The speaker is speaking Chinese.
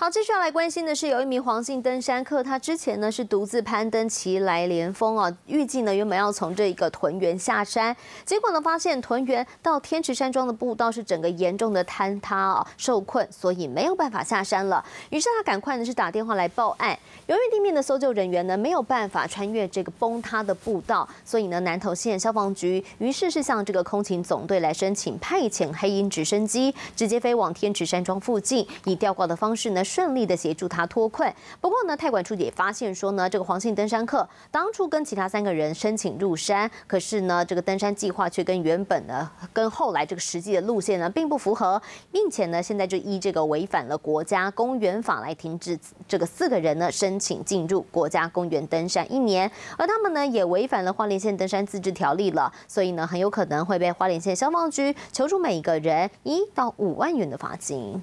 好，继续要来关心的是，有一名黄姓登山客，他之前呢是独自攀登奇来连峰啊，预计呢原本要从这一个屯园下山，结果呢发现屯园到天池山庄的步道是整个严重的坍塌啊，受困，所以没有办法下山了。于是他赶快呢是打电话来报案。由于地面的搜救人员呢没有办法穿越这个崩塌的步道，所以呢南投县消防局于是是向这个空勤总队来申请派遣黑鹰直升机，直接飞往天池山庄附近，以吊挂的方式呢。顺利的协助他脱困。不过呢，泰管处也发现说呢，这个黄姓登山客当初跟其他三个人申请入山，可是呢，这个登山计划却跟原本的、跟后来这个实际的路线呢，并不符合，并且呢，现在就依这个违反了国家公园法来停止这个四个人呢申请进入国家公园登山一年，而他们呢也违反了花莲县登山自治条例了，所以呢，很有可能会被花莲县消防局求助每一个人一到五万元的罚金。